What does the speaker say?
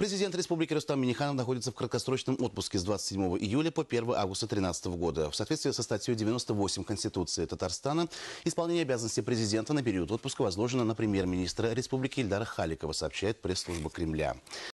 Президент республики Рустам Миниханов находится в краткосрочном отпуске с 27 июля по 1 августа 2013 года. В соответствии со статьей 98 Конституции Татарстана, исполнение обязанностей президента на период отпуска возложено на премьер-министра республики Ильдара Халикова, сообщает пресс-служба Кремля.